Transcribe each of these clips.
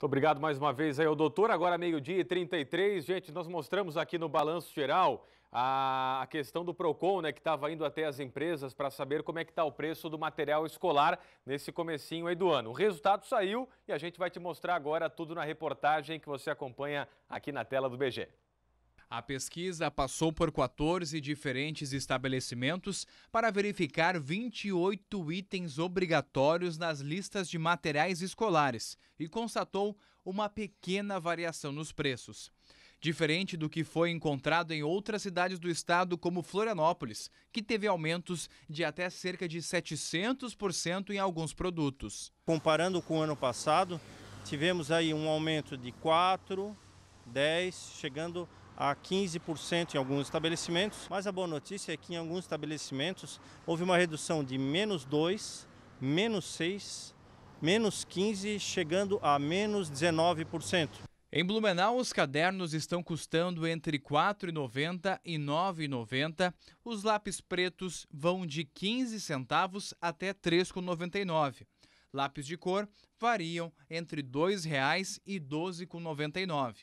Muito obrigado mais uma vez aí ao doutor. Agora meio-dia e 33. Gente, nós mostramos aqui no Balanço Geral a questão do PROCON, né, que estava indo até as empresas para saber como é que está o preço do material escolar nesse comecinho aí do ano. O resultado saiu e a gente vai te mostrar agora tudo na reportagem que você acompanha aqui na tela do BG. A pesquisa passou por 14 diferentes estabelecimentos para verificar 28 itens obrigatórios nas listas de materiais escolares e constatou uma pequena variação nos preços. Diferente do que foi encontrado em outras cidades do estado, como Florianópolis, que teve aumentos de até cerca de 700% em alguns produtos. Comparando com o ano passado, tivemos aí um aumento de 4, 10, chegando a 15% em alguns estabelecimentos, mas a boa notícia é que em alguns estabelecimentos houve uma redução de menos 2, menos 6, menos 15, chegando a menos 19%. Em Blumenau, os cadernos estão custando entre R$ 4,90 e R$ 9,90. Os lápis pretos vão de 15 centavos até R$ 3,99. Lápis de cor variam entre R$ 2,00 e R$ 12,99.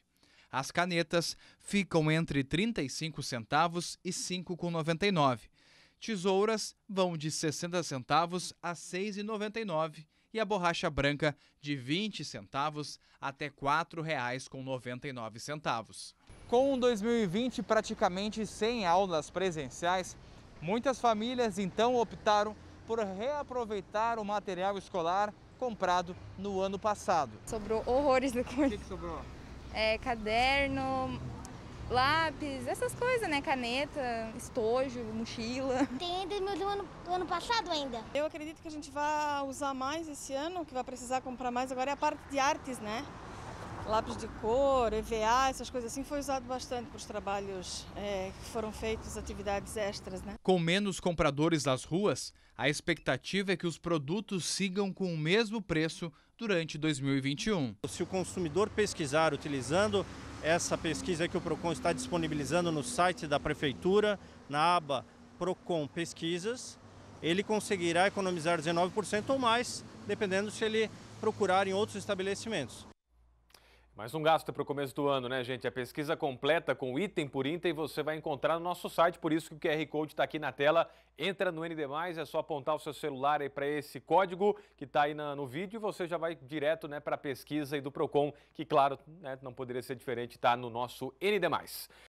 As canetas ficam entre 35 centavos e 5,99. Tesouras vão de 60 centavos a 6,99 e a borracha branca de 20 centavos até R$ 4,99. Com 2020 praticamente sem aulas presenciais, muitas famílias então optaram por reaproveitar o material escolar comprado no ano passado. Sobrou horrores do curso. O que, que sobrou? é, caderno, lápis, essas coisas, né? Caneta, estojo, mochila. Tem ainda meu do ano, do ano passado ainda. Eu acredito que a gente vai usar mais esse ano, que vai precisar comprar mais agora é a parte de artes, né? lápis de cor, EVA, essas coisas assim, foi usado bastante para os trabalhos é, que foram feitos, atividades extras. Né? Com menos compradores nas ruas, a expectativa é que os produtos sigam com o mesmo preço durante 2021. Se o consumidor pesquisar utilizando essa pesquisa que o PROCON está disponibilizando no site da Prefeitura, na aba PROCON Pesquisas, ele conseguirá economizar 19% ou mais, dependendo se ele procurar em outros estabelecimentos. Mais um gasto para o começo do ano, né, gente? A pesquisa completa com item por item você vai encontrar no nosso site, por isso que o QR Code está aqui na tela. Entra no ND+, é só apontar o seu celular aí para esse código que está aí na, no vídeo e você já vai direto né, para a pesquisa e do PROCON, que, claro, né, não poderia ser diferente, está no nosso ND+.